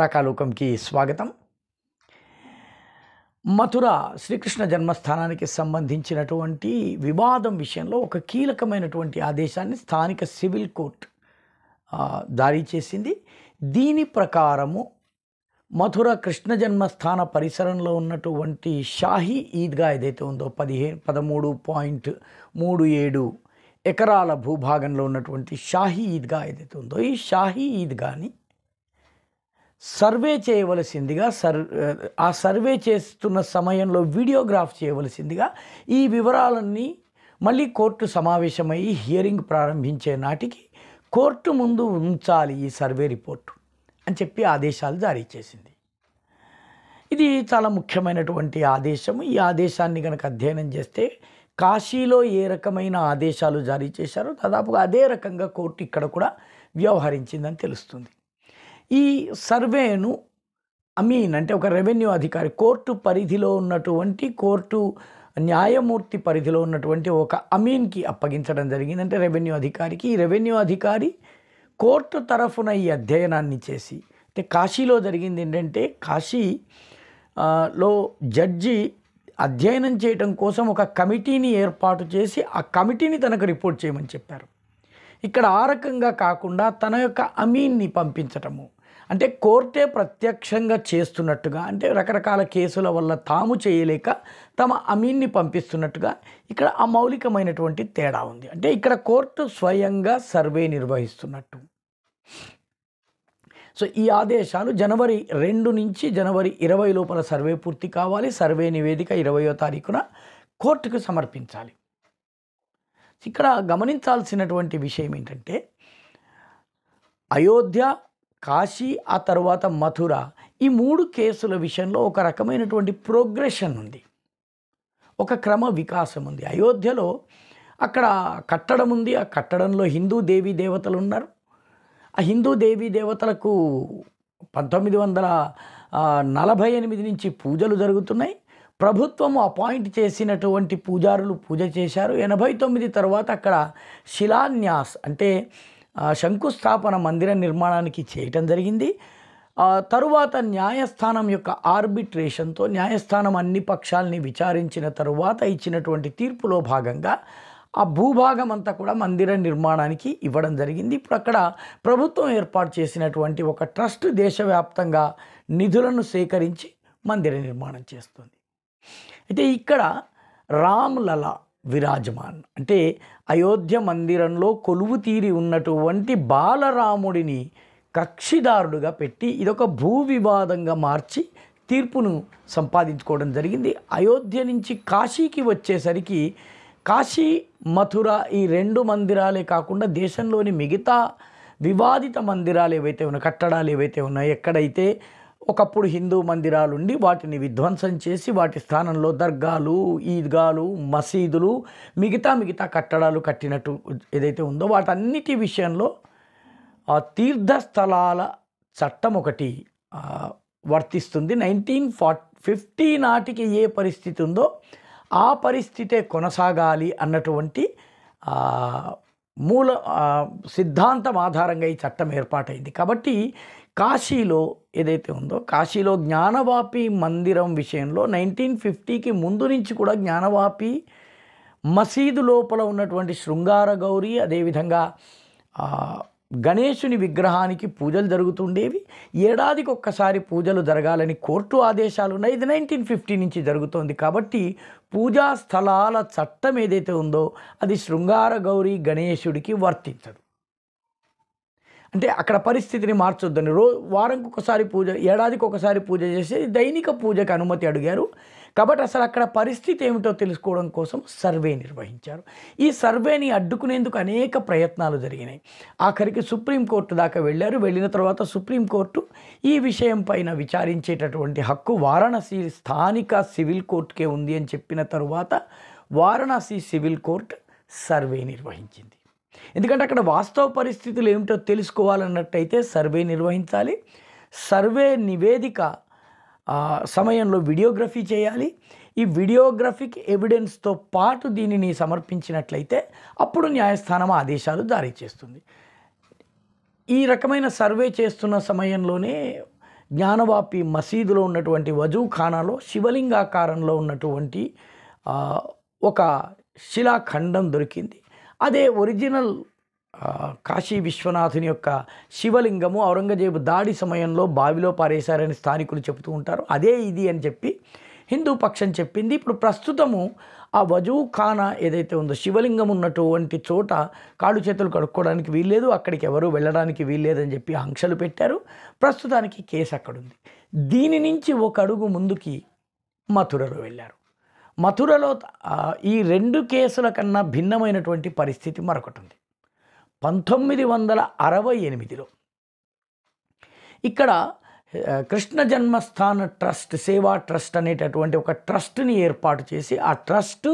రకాలోకంకి స్వాగతం మథుర శ్రీకృష్ణ జన్మస్థానానికి సంబంధించినటువంటి వివాదం విషయంలో ఒక కీలకమైనటువంటి ఆదేశాన్ని స్థానిక సివిల్ కోర్ట్ జారీ చేసింది దీని ప్రకారము మథుర కృష్ణ జన్మస్థాన పరిసరంలో ఉన్నటువంటి షాహీ ఈద్గా ఏదైతే ఉందో పదిహేను పదమూడు పాయింట్ మూడు ఏడు ఎకరాల భూభాగంలో ఉన్నటువంటి షాహీ ఈద్గా ఏదైతే ఉందో ఈ షాహీ ఈద్గాని సర్వే చేయవలసిందిగా సర్ ఆ సర్వే చేస్తున్న సమయంలో వీడియోగ్రాఫ్ చేయవలసిందిగా ఈ వివరాలన్నీ మళ్ళీ కోర్టు సమావేశమై హియరింగ్ ప్రారంభించే నాటికి కోర్టు ముందు ఉంచాలి ఈ సర్వే రిపోర్టు అని చెప్పి ఆదేశాలు జారీ చేసింది ఇది చాలా ముఖ్యమైనటువంటి ఆదేశం ఈ ఆదేశాన్ని కనుక అధ్యయనం చేస్తే కాశీలో ఏ రకమైన ఆదేశాలు జారీ చేశారో దాదాపుగా అదే రకంగా కోర్టు ఇక్కడ కూడా వ్యవహరించిందని తెలుస్తుంది ఈ సర్వేను అమీన్ అంటే ఒక రెవెన్యూ అధికారి కోర్టు పరిధిలో ఉన్నటువంటి కోర్టు న్యాయమూర్తి పరిధిలో ఉన్నటువంటి ఒక అమీన్కి అప్పగించడం జరిగిందంటే రెవెన్యూ అధికారికి ఈ రెవెన్యూ అధికారి కోర్టు తరఫున ఈ అధ్యయనాన్ని చేసి అంటే కాశీలో జరిగింది ఏంటంటే కాశీ లో జడ్జి అధ్యయనం చేయటం కోసం ఒక కమిటీని ఏర్పాటు చేసి ఆ కమిటీని తనకు రిపోర్ట్ చేయమని చెప్పారు ఇక్కడ ఆ రకంగా కాకుండా తన యొక్క అమీన్ని పంపించటము అంటే కోర్టే ప్రత్యక్షంగా చేస్తున్నట్టుగా అంటే రకరకాల కేసుల వల్ల తాము చేయలేక తమ అమీన్ని పంపిస్తున్నట్టుగా ఇక్కడ అమౌలికమైనటువంటి తేడా ఉంది అంటే ఇక్కడ కోర్టు స్వయంగా సర్వే నిర్వహిస్తున్నట్టు సో ఈ ఆదేశాలు జనవరి రెండు నుంచి జనవరి ఇరవై లోపల సర్వే పూర్తి కావాలి సర్వే నివేదిక ఇరవయో తారీఖున కోర్టుకు సమర్పించాలి ఇక్కడ గమనించాల్సినటువంటి విషయం ఏంటంటే అయోధ్య కాశీ ఆ తర్వాత మథుర ఈ మూడు కేసుల విషయంలో ఒక రకమైనటువంటి ప్రోగ్రెషన్ ఉంది ఒక క్రమ వికాసం ఉంది అయోధ్యలో అక్కడ కట్టడం ఉంది ఆ కట్టడంలో హిందూ దేవీ దేవతలు ఉన్నారు ఆ హిందూ దేవీ దేవతలకు పంతొమ్మిది వందల నలభై ఎనిమిది నుంచి పూజలు జరుగుతున్నాయి ప్రభుత్వము అపాయింట్ చేసినటువంటి పూజారులు పూజ చేశారు ఎనభై తొమ్మిది తర్వాత అక్కడ శిలాన్యాస్ అంటే శంకుస్థాపన మందిర నిర్మాణానికి చేయటం జరిగింది తరువాత న్యాయస్థానం యొక్క ఆర్బిట్రేషన్తో న్యాయస్థానం అన్ని పక్షాలని విచారించిన తరువాత ఇచ్చినటువంటి తీర్పులో భాగంగా ఆ భూభాగం అంతా కూడా మందిర నిర్మాణానికి ఇవ్వడం జరిగింది ఇప్పుడు అక్కడ ప్రభుత్వం ఏర్పాటు చేసినటువంటి ఒక ట్రస్ట్ దేశవ్యాప్తంగా నిధులను సేకరించి మందిర నిర్మాణం చేస్తుంది అయితే ఇక్కడ రామ్ లలా విరాజమాన్ అంటే అయోధ్య మందిరంలో కొలువు తీరి ఉన్నటువంటి బాలరాముడిని కక్షిదారుడుగా పెట్టి ఇదొక భూ వివాదంగా మార్చి తీర్పును సంపాదించుకోవడం జరిగింది అయోధ్య నుంచి కాశీకి వచ్చేసరికి కాశీ మథుర ఈ రెండు మందిరాలే కాకుండా దేశంలోని మిగతా వివాదిత మందిరాలు ఏవైతే ఉన్నాయో కట్టడాలు ఏవైతే ఉన్నాయో ఎక్కడైతే ఒకప్పుడు హిందూ మందిరాలుండి వాటిని విధ్వంసం చేసి వాటి స్థానంలో దర్గాలు ఈద్గాలు మసీదులు మిగతా మిగతా కట్టడాలు కట్టినట్టు ఏదైతే ఉందో వాటన్నిటి విషయంలో తీర్థస్థలాల చట్టం ఒకటి వర్తిస్తుంది నైన్టీన్ ఫార్ట్ ఫిఫ్టీ నాటికి ఏ పరిస్థితి ఉందో ఆ పరిస్థితే కొనసాగాలి అన్నటువంటి మూల సిద్ధాంతం ఆధారంగా ఈ చట్టం ఏర్పాటైంది కాబట్టి కాశీలో ఏదైతే ఉందో కాశీలో జ్ఞానవాపి మందిరం విషయంలో నైన్టీన్ ఫిఫ్టీకి ముందు నుంచి కూడా జ్ఞానవాపి మసీదు లోపల ఉన్నటువంటి శృంగార గౌరి అదేవిధంగా గణేశుని విగ్రహానికి పూజలు జరుగుతుండేవి ఏడాదికి ఒక్కసారి పూజలు జరగాలని కోర్టు ఆదేశాలు ఉన్నాయి ఇది నైన్టీన్ ఫిఫ్టీ నుంచి జరుగుతోంది కాబట్టి పూజా స్థలాల చట్టం ఏదైతే ఉందో అది శృంగార గౌరీ గణేశుడికి వర్తించదు అంటే అక్కడ పరిస్థితిని మార్చొద్దని రో వారంకి ఒకసారి పూజ ఏడాదికి ఒకసారి పూజ చేసి దైనిక పూజకు అనుమతి అడిగారు కాబట్టి అసలు అక్కడ పరిస్థితి ఏమిటో తెలుసుకోవడం కోసం సర్వే నిర్వహించారు ఈ సర్వేని అడ్డుకునేందుకు అనేక ప్రయత్నాలు జరిగినాయి ఆఖరికి సుప్రీంకోర్టు దాకా వెళ్ళారు వెళ్ళిన తర్వాత సుప్రీంకోర్టు ఈ విషయం పైన విచారించేటటువంటి హక్కు వారణాసి స్థానిక సివిల్ కోర్టుకే ఉంది అని చెప్పిన తరువాత వారణాసి సివిల్ కోర్టు సర్వే నిర్వహించింది ఎందుకంటే అక్కడ వాస్తవ పరిస్థితులు ఏమిటో తెలుసుకోవాలన్నట్టయితే సర్వే నిర్వహించాలి సర్వే నివేదిక సమయంలో వీడియోగ్రఫీ చేయాలి ఈ వీడియోగ్రఫిక్ ఎవిడెన్స్తో పాటు దీనిని సమర్పించినట్లయితే అప్పుడు న్యాయస్థానం ఆదేశాలు జారీ చేస్తుంది ఈ రకమైన సర్వే చేస్తున్న సమయంలోనే జ్ఞానవాపి మసీదులో ఉన్నటువంటి వజూఖానాలో శివలింగాకారంలో ఉన్నటువంటి ఒక శిలాఖండం దొరికింది అదే ఒరిజినల్ కాశీ విశ్వనాథుని యొక్క శివలింగము ఔరంగజేబు దాడి సమయంలో బావిలో పారేశారని స్థానికులు చెబుతూ ఉంటారు అదే ఇది అని చెప్పి హిందూ పక్షం చెప్పింది ఇప్పుడు ప్రస్తుతము ఆ వజూ ఖానా ఏదైతే ఉందో శివలింగం ఉన్నటువంటి చోట కాళ్ళు చేతులు కడుక్కోవడానికి వీల్లేదు అక్కడికి ఎవరు వెళ్ళడానికి వీల్లేదని చెప్పి ఆంక్షలు పెట్టారు ప్రస్తుతానికి కేసు అక్కడుంది దీని నుంచి ఒక అడుగు ముందుకి మథురలో వెళ్ళారు మథురలో ఈ రెండు కేసుల కన్నా భిన్నమైనటువంటి పరిస్థితి మరొకటి ఉంది పంతొమ్మిది వందల అరవై ఎనిమిదిలో ఇక్కడ కృష్ణ జన్మస్థాన ట్రస్ట్ సేవా ట్రస్ట్ అనేటటువంటి ఒక ట్రస్ట్ని ఏర్పాటు చేసి ఆ ట్రస్ట్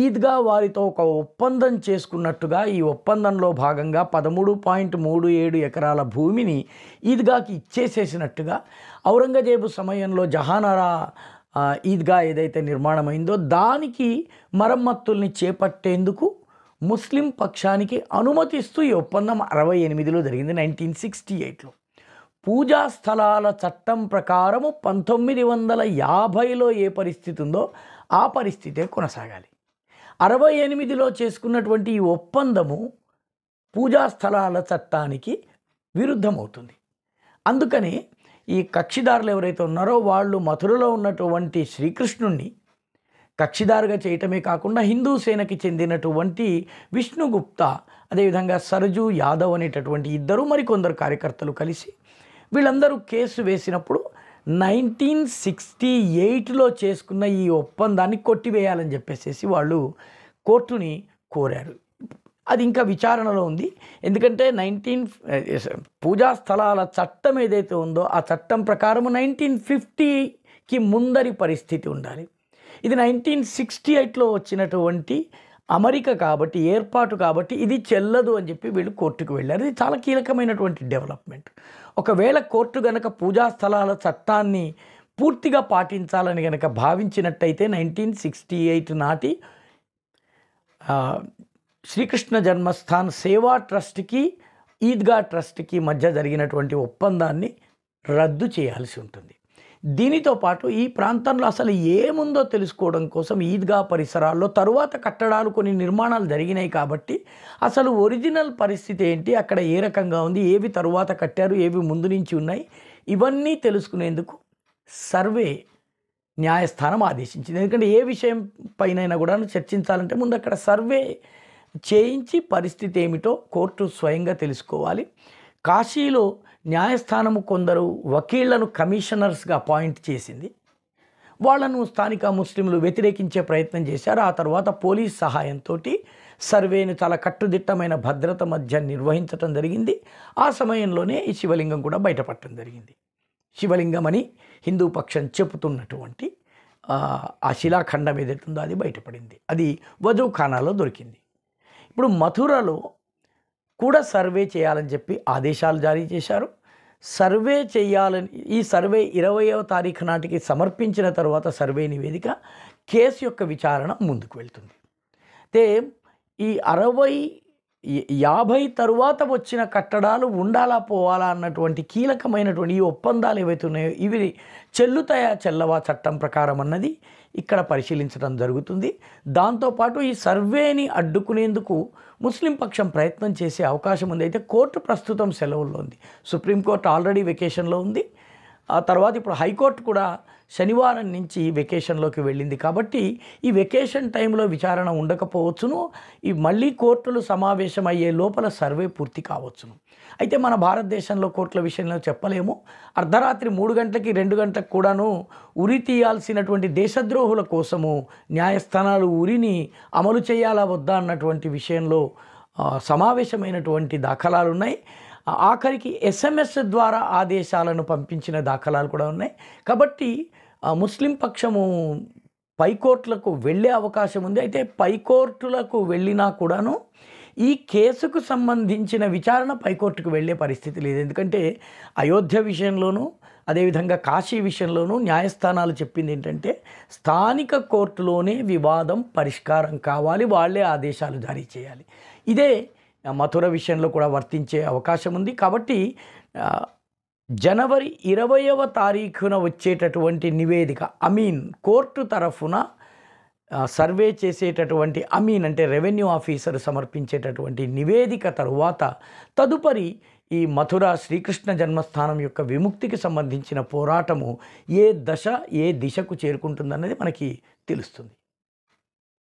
ఈద్గా వారితో ఒక ఒప్పందం చేసుకున్నట్టుగా ఈ ఒప్పందంలో భాగంగా పదమూడు పాయింట్ మూడు ఏడు ఎకరాల భూమిని ఈద్గాకి ఇచ్చేసేసినట్టుగా ఔరంగజేబు సమయంలో జహానారా ఈద్గా ఏదైతే నిర్మాణమైందో దానికి మరమ్మత్తుల్ని చేపట్టేందుకు ముస్లిం పక్షానికి అనుమతిస్తూ ఈ ఒప్పందం అరవై ఎనిమిదిలో జరిగింది నైన్టీన్ సిక్స్టీ ఎయిట్లో పూజా స్థలాల చట్టం ప్రకారము పంతొమ్మిది వందల యాభైలో ఏ పరిస్థితి ఉందో ఆ పరిస్థితే కొనసాగాలి అరవై ఎనిమిదిలో చేసుకున్నటువంటి ఈ ఒప్పందము పూజా స్థలాల చట్టానికి విరుద్ధమవుతుంది అందుకని ఈ కక్షిదారులు ఎవరైతే ఉన్నారో వాళ్ళు మథురలో ఉన్నటువంటి శ్రీకృష్ణుణ్ణి కక్షిదారుగా చేయటమే కాకుండా హిందూ సేనకి చెందినటువంటి విష్ణుగుప్త అదేవిధంగా సరజు యాదవ్ అనేటటువంటి ఇద్దరు మరికొందరు కార్యకర్తలు కలిసి వీళ్ళందరూ కేసు వేసినప్పుడు నైన్టీన్ సిక్స్టీ ఎయిట్లో చేసుకున్న ఈ ఒప్పందాన్ని కొట్టివేయాలని చెప్పేసేసి వాళ్ళు కోర్టుని కోరారు అది ఇంకా విచారణలో ఉంది ఎందుకంటే నైన్టీన్ పూజా స్థలాల చట్టం ఏదైతే ఉందో ఆ చట్టం ప్రకారం నైన్టీన్ ఫిఫ్టీకి ముందరి పరిస్థితి ఉండాలి ఇది నైన్టీన్ సిక్స్టీ ఎయిట్లో వచ్చినటువంటి అమెరిక కాబట్టి ఏర్పాటు కాబట్టి ఇది చెల్లదు అని చెప్పి వీళ్ళు కోర్టుకు వెళ్ళారు ఇది చాలా కీలకమైనటువంటి డెవలప్మెంట్ ఒకవేళ కోర్టు గనక పూజా స్థలాల చట్టాన్ని పూర్తిగా పాటించాలని కనుక భావించినట్టయితే నైన్టీన్ సిక్స్టీ ఎయిట్ నాటి శ్రీకృష్ణ జన్మస్థాన్ సేవా ట్రస్ట్కి ఈద్గా ట్రస్ట్కి మధ్య జరిగినటువంటి ఒప్పందాన్ని రద్దు చేయాల్సి ఉంటుంది దీనితో పాటు ఈ ప్రాంతంలో అసలు ఏముందో తెలుసుకోవడం కోసం ఈద్గా పరిసరాల్లో తరువాత కట్టడాలు కొన్ని నిర్మాణాలు జరిగినాయి కాబట్టి అసలు ఒరిజినల్ పరిస్థితి ఏంటి అక్కడ ఏ రకంగా ఉంది ఏవి తరువాత కట్టారు ఏవి ముందు నుంచి ఉన్నాయి ఇవన్నీ తెలుసుకునేందుకు సర్వే న్యాయస్థానం ఆదేశించింది ఎందుకంటే ఏ విషయం పైన కూడా చర్చించాలంటే ముందు అక్కడ సర్వే చేయించి పరిస్థితి ఏమిటో కోర్టు స్వయంగా తెలుసుకోవాలి కాశీలో న్యాయస్థానము కొందరు వకీళ్లను కమిషనర్స్గా అపాయింట్ చేసింది వాళ్లను స్థానిక ముస్లింలు వ్యతిరేకించే ప్రయత్నం చేశారు ఆ తర్వాత పోలీస్ సహాయంతో సర్వేను చాలా కట్టుదిట్టమైన భద్రత మధ్య నిర్వహించటం జరిగింది ఆ సమయంలోనే ఈ శివలింగం కూడా బయటపడటం జరిగింది శివలింగం అని హిందూ పక్షం చెబుతున్నటువంటి ఆ శిలాఖండం ఏదైతుందో అది బయటపడింది అది వజూఖానాలో దొరికింది ఇప్పుడు మథురలో కూడా సర్వే చేయాలని చెప్పి ఆదేశాలు జారీ చేశారు సర్వే చేయాలని ఈ సర్వే ఇరవయో తారీఖు నాటికి సమర్పించిన తర్వాత సర్వే నివేదిక కేసు యొక్క విచారణ ముందుకు వెళ్తుంది అయితే ఈ అరవై యాభై తరువాత వచ్చిన కట్టడాలు ఉండాలా పోవాలా అన్నటువంటి కీలకమైనటువంటి ఈ ఒప్పందాలు ఏవైతే ఉన్నాయో ఇవి చెల్లుతాయా చెల్లవా చట్టం ప్రకారం అన్నది ఇక్కడ పరిశీలించడం జరుగుతుంది దాంతోపాటు ఈ సర్వేని అడ్డుకునేందుకు ముస్లిం పక్షం ప్రయత్నం చేసే అవకాశం ఉంది అయితే కోర్టు ప్రస్తుతం సెలవుల్లో ఉంది సుప్రీంకోర్టు ఆల్రెడీ వెకేషన్లో ఉంది ఆ తర్వాత ఇప్పుడు హైకోర్టు కూడా శనివారం నుంచి వెకేషన్లోకి వెళ్ళింది కాబట్టి ఈ వెకేషన్ టైంలో విచారణ ఉండకపోవచ్చును ఈ మళ్ళీ కోర్టులు సమావేశమయ్యే లోపల సర్వే పూర్తి కావచ్చును అయితే మన భారతదేశంలో కోర్టుల విషయంలో చెప్పలేము అర్ధరాత్రి మూడు గంటలకి రెండు గంటలకు కూడాను ఉరి తీయాల్సినటువంటి దేశద్రోహుల కోసము న్యాయస్థానాలు ఉరిని అమలు చేయాలా వద్దా అన్నటువంటి విషయంలో సమావేశమైనటువంటి దాఖలాలు ఉన్నాయి ఆఖరికి ఎస్ఎంఎస్ ద్వారా ఆదేశాలను పంపించిన దాఖలాలు కూడా ఉన్నాయి కాబట్టి ముస్లిం పక్షము పైకోర్టులకు వెళ్ళే అవకాశం ఉంది అయితే పైకోర్టులకు వెళ్ళినా కూడాను ఈ కేసుకు సంబంధించిన విచారణ పైకోర్టుకు వెళ్ళే పరిస్థితి లేదు ఎందుకంటే అయోధ్య విషయంలోనూ అదేవిధంగా కాశీ విషయంలోనూ న్యాయస్థానాలు చెప్పింది ఏంటంటే స్థానిక కోర్టులోనే వివాదం పరిష్కారం కావాలి వాళ్లే ఆదేశాలు జారీ చేయాలి ఇదే మథుర విషయంలో కూడా వర్తించే అవకాశం ఉంది కాబట్టి జనవరి ఇరవయవ తారీఖున వచ్చేటటువంటి నివేదిక అమీన్ కోర్టు తరఫున సర్వే చేసేటటువంటి అమీన్ అంటే రెవెన్యూ ఆఫీసర్ సమర్పించేటటువంటి నివేదిక తరువాత తదుపరి ఈ మథుర శ్రీకృష్ణ జన్మస్థానం యొక్క విముక్తికి సంబంధించిన పోరాటము ఏ దశ ఏ దిశకు చేరుకుంటుందన్నది మనకి తెలుస్తుంది